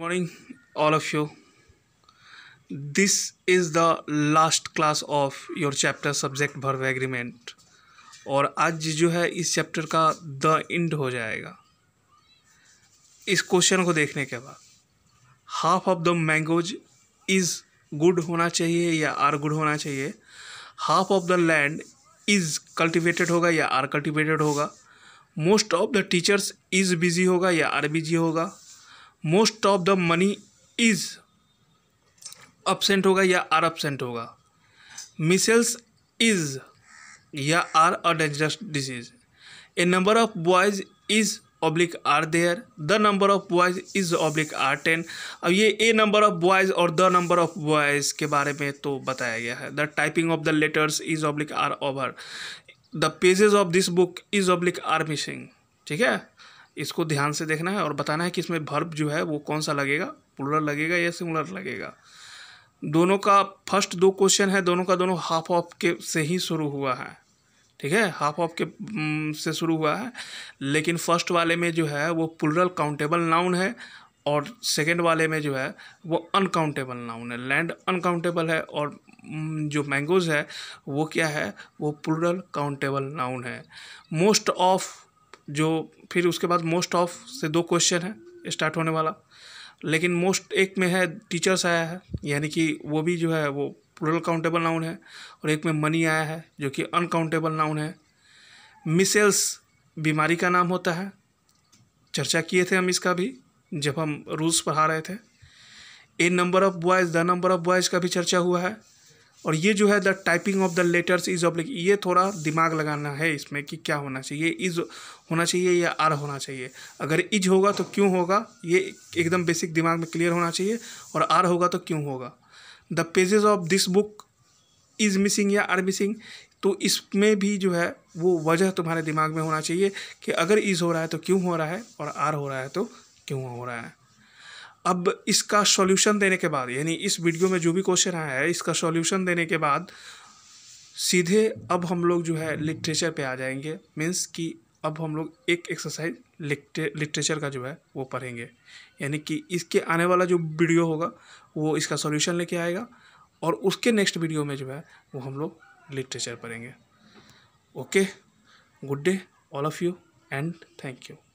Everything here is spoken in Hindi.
morning all of you this is the last class of your chapter subject verb agreement और आज जो है इस चैप्टर का द एंड हो जाएगा इस क्वेश्चन को देखने के बाद half of the mangoes is good होना चाहिए या आर गुड होना चाहिए half of the land is cultivated होगा या आर कल्टिवेटेड होगा most of the teachers is busy होगा या आर बिजी होगा most of the money is absent होगा या आर अपसेंट होगा मिसेल्स इज या are a dangerous disease a number of boys is oblique are there the number of boys is oblique are ten अब ये ए नंबर ऑफ बॉयज और द नंबर ऑफ बॉयज के बारे में तो बताया गया है the typing of the letters is oblique are over the pages of this book is oblique are missing ठीक है इसको ध्यान से देखना है और बताना है कि इसमें भर्ब जो है वो कौन सा लगेगा पुलर लगेगा या सिंगुलर लगेगा दोनों का फर्स्ट दो क्वेश्चन है दोनों का दोनों हाफ ऑफ के से ही शुरू हुआ है ठीक है हाफ ऑफ के से शुरू हुआ है लेकिन फर्स्ट वाले में जो है वो प्लूरल काउंटेबल नाउन है और सेकेंड वाले में जो है वो अनकाउंटेबल नाउन है लैंड अनकाउंटेबल है और जो मैंगोज है वो क्या है वो प्लूरल काउंटेबल नाउन है मोस्ट ऑफ जो फिर उसके बाद मोस्ट ऑफ से दो क्वेश्चन है स्टार्ट होने वाला लेकिन मोस्ट एक में है टीचर्स आया है यानी कि वो भी जो है वो प्लूरल काउंटेबल नाउन है और एक में मनी आया है जो कि अनकाउंटेबल नाउन है मिसेल्स बीमारी का नाम होता है चर्चा किए थे हम इसका भी जब हम रूल्स पढ़ा रहे थे a number of boys the number of boys का भी चर्चा हुआ है और ये जो है the typing of the letters is oblique ये थोड़ा दिमाग लगाना है इसमें कि क्या होना चाहिए इज होना चाहिए या आर होना चाहिए अगर इज होगा तो क्यों होगा ये एकदम बेसिक दिमाग में क्लियर होना चाहिए और आर होगा तो क्यों होगा the pages of this book is missing या आर मिसिंग तो इसमें भी जो है वो वजह तुम्हारे दिमाग में होना चाहिए कि अगर इज़ हो रहा है तो क्यों हो रहा है और आर हो रहा है तो क्यों हो रहा है अब इसका सॉल्यूशन देने के बाद यानी इस वीडियो में जो भी क्वेश्चन आया है इसका सॉल्यूशन देने के बाद सीधे अब हम लोग जो है लिटरेचर पे आ जाएंगे मीन्स कि अब हम लोग एक एक्सरसाइज लिटरेचर का जो है वो पढ़ेंगे यानी कि इसके आने वाला जो वीडियो होगा वो इसका सॉल्यूशन लेके आएगा और उसके नेक्स्ट वीडियो में जो है वो हम लोग लिटरेचर पढ़ेंगे okay good day all of you and thank you